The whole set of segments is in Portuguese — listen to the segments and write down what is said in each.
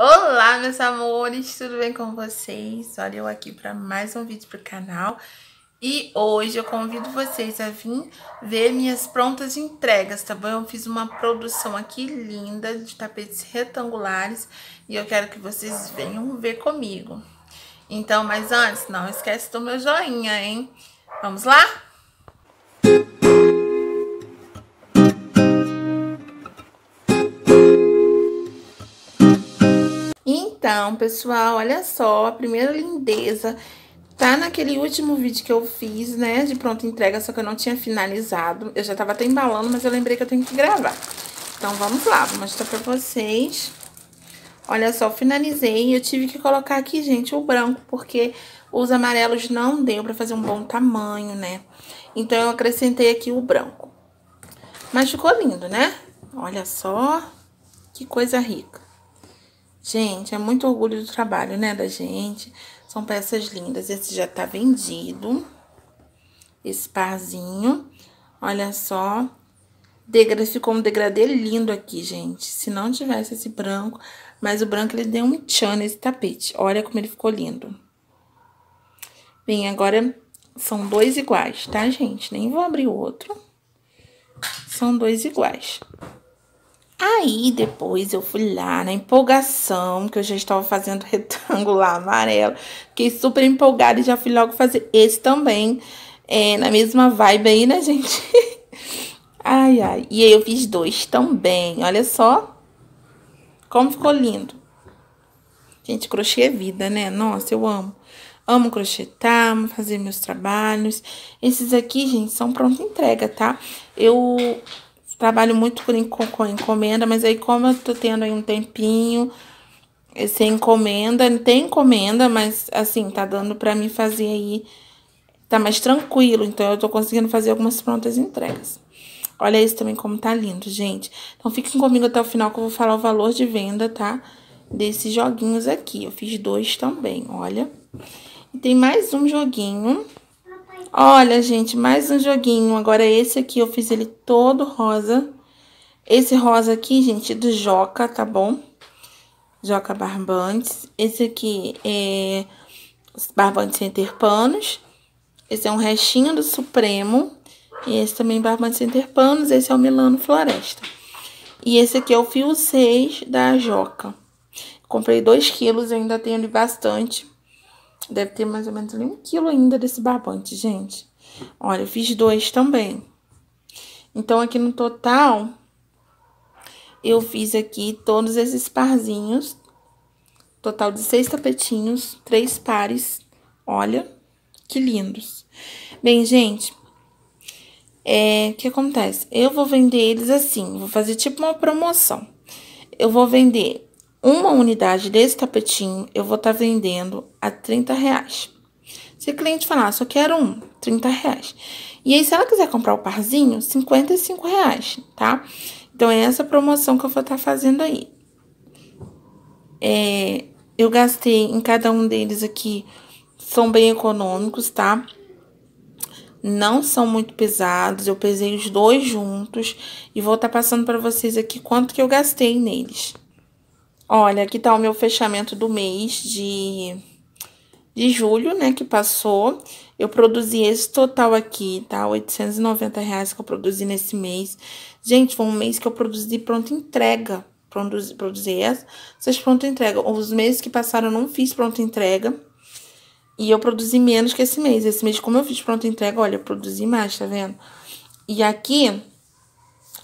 Olá, meus amores, tudo bem com vocês? Olha eu aqui para mais um vídeo pro canal e hoje eu convido vocês a vir ver minhas prontas entregas, tá bom? Eu fiz uma produção aqui linda de tapetes retangulares e eu quero que vocês venham ver comigo. Então, mas antes, não esquece do meu joinha, hein? Vamos lá? Música então, pessoal, olha só, a primeira lindeza tá naquele último vídeo que eu fiz, né, de pronta entrega, só que eu não tinha finalizado. Eu já tava até embalando, mas eu lembrei que eu tenho que gravar. Então, vamos lá, vou mostrar pra vocês. Olha só, finalizei eu tive que colocar aqui, gente, o branco, porque os amarelos não deu pra fazer um bom tamanho, né? Então, eu acrescentei aqui o branco. Mas ficou lindo, né? Olha só, que coisa rica. Gente, é muito orgulho do trabalho, né, da gente. São peças lindas. Esse já tá vendido. Esse parzinho. Olha só. Degra, ficou um degradê lindo aqui, gente. Se não tivesse esse branco... Mas o branco, ele deu um tchan nesse tapete. Olha como ele ficou lindo. Bem, agora são dois iguais, tá, gente? Nem vou abrir o outro. São dois iguais. Aí depois eu fui lá na empolgação, que eu já estava fazendo retângulo amarelo. Fiquei super empolgada e já fui logo fazer esse também. É, na mesma vibe aí, né, gente? ai, ai. E aí eu fiz dois também. Olha só como ficou lindo. Gente, crochê é vida, né? Nossa, eu amo. Amo crochetar, amo fazer meus trabalhos. Esses aqui, gente, são pronta entrega, tá? Eu Trabalho muito por com encomenda, mas aí como eu tô tendo aí um tempinho, eh, sem encomenda, tem encomenda, mas assim, tá dando pra mim fazer aí, tá mais tranquilo, então eu tô conseguindo fazer algumas prontas entregas. Olha isso também como tá lindo, gente. Então fiquem comigo até o final que eu vou falar o valor de venda, tá? Desses joguinhos aqui, eu fiz dois também, olha. E tem mais um joguinho Olha, gente, mais um joguinho. Agora esse aqui eu fiz ele todo rosa. Esse rosa aqui, gente, do Joca, tá bom? Joca Barbantes. Esse aqui é Barbantes Center Panos. Esse é um restinho do Supremo. E esse também Barbantes Center Panos. Esse é o Milano Floresta. E esse aqui é o fio 6 da Joca. Comprei 2 quilos, ainda tenho ele bastante. Deve ter mais ou menos ali um quilo ainda desse barbante, gente. Olha, eu fiz dois também. Então, aqui no total, eu fiz aqui todos esses parzinhos. Total de seis tapetinhos, três pares. Olha, que lindos. Bem, gente, é, o que acontece? Eu vou vender eles assim, vou fazer tipo uma promoção. Eu vou vender uma unidade desse tapetinho eu vou estar tá vendendo a 30 reais. Se o cliente falar, só quero um, 30 reais. E aí, se ela quiser comprar o parzinho, 55 reais, tá? Então, é essa promoção que eu vou estar tá fazendo aí. É, eu gastei em cada um deles aqui, são bem econômicos, tá? Não são muito pesados, eu pesei os dois juntos e vou estar tá passando para vocês aqui quanto que eu gastei neles. Olha, aqui tá o meu fechamento do mês de, de julho, né, que passou. Eu produzi esse total aqui, tá? R$ reais que eu produzi nesse mês. Gente, foi um mês que eu produzi pronta entrega. Produzi, produzi essa, Vocês pronta entrega. Os meses que passaram eu não fiz pronta entrega. E eu produzi menos que esse mês. Esse mês, como eu fiz pronta entrega, olha, eu produzi mais, tá vendo? E aqui,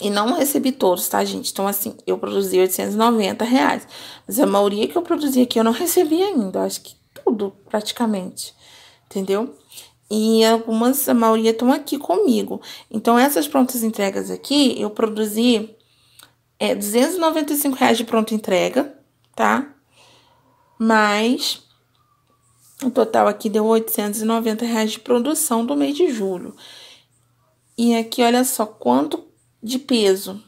e não recebi todos, tá, gente? Então, assim, eu produzi 890 reais. Mas a maioria que eu produzi aqui eu não recebi ainda. Acho que tudo, praticamente. Entendeu? E algumas, a maioria estão aqui comigo. Então, essas prontas entregas aqui, eu produzi é, 295 reais de pronta entrega, tá? Mas, o total aqui deu 890 reais de produção do mês de julho. E aqui, olha só quanto de peso.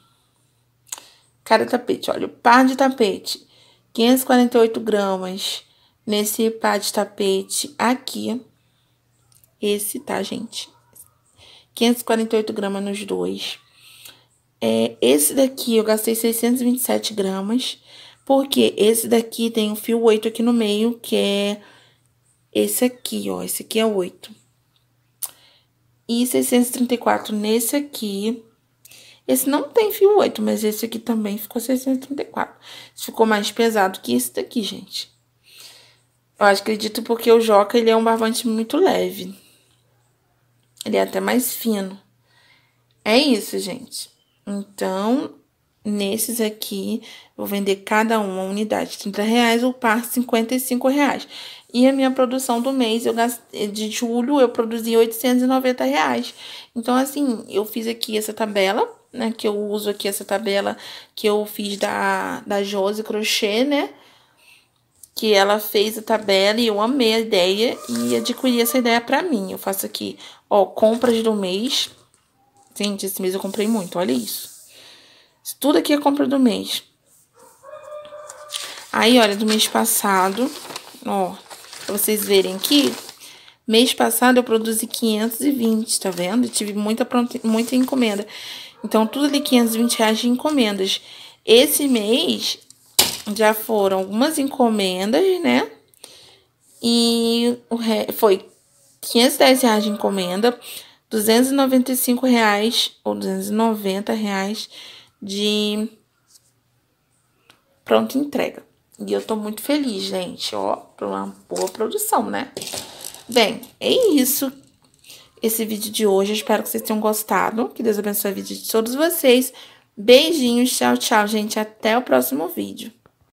Cada tapete, olha, o par de tapete, 548 gramas nesse par de tapete aqui. Esse, tá, gente? 548 gramas nos dois. É, esse daqui eu gastei 627 gramas, porque esse daqui tem um fio 8 aqui no meio, que é esse aqui, ó. Esse aqui é 8. E 634 nesse aqui, esse não tem fio 8, mas esse aqui também ficou 634. Esse ficou mais pesado que esse daqui, gente. Eu acredito porque o Joca, ele é um barbante muito leve. Ele é até mais fino. É isso, gente. Então, nesses aqui, vou vender cada um a unidade 30 reais, o par 55 reais. E a minha produção do mês, eu de julho, eu produzi 890 reais. Então, assim, eu fiz aqui essa tabela né? Que eu uso aqui essa tabela que eu fiz da, da Josi Crochê, né? Que ela fez a tabela e eu amei a ideia e adquiri essa ideia pra mim. Eu faço aqui, ó, compras do mês. Gente, esse mês eu comprei muito, olha isso. isso tudo aqui é compra do mês. Aí, olha, do mês passado, ó, pra vocês verem aqui, Mês passado eu produzi 520, tá vendo? Eu tive muita, muita encomenda. Então, tudo ali 520 reais de encomendas. Esse mês já foram algumas encomendas, né? E o re... foi 510 reais de encomenda, 295 reais ou 290 reais de pronta entrega. E eu tô muito feliz, gente, ó, por uma boa produção, né? Bem, é isso esse vídeo de hoje. Espero que vocês tenham gostado. Que Deus abençoe a vida de todos vocês. Beijinhos, tchau, tchau, gente. Até o próximo vídeo.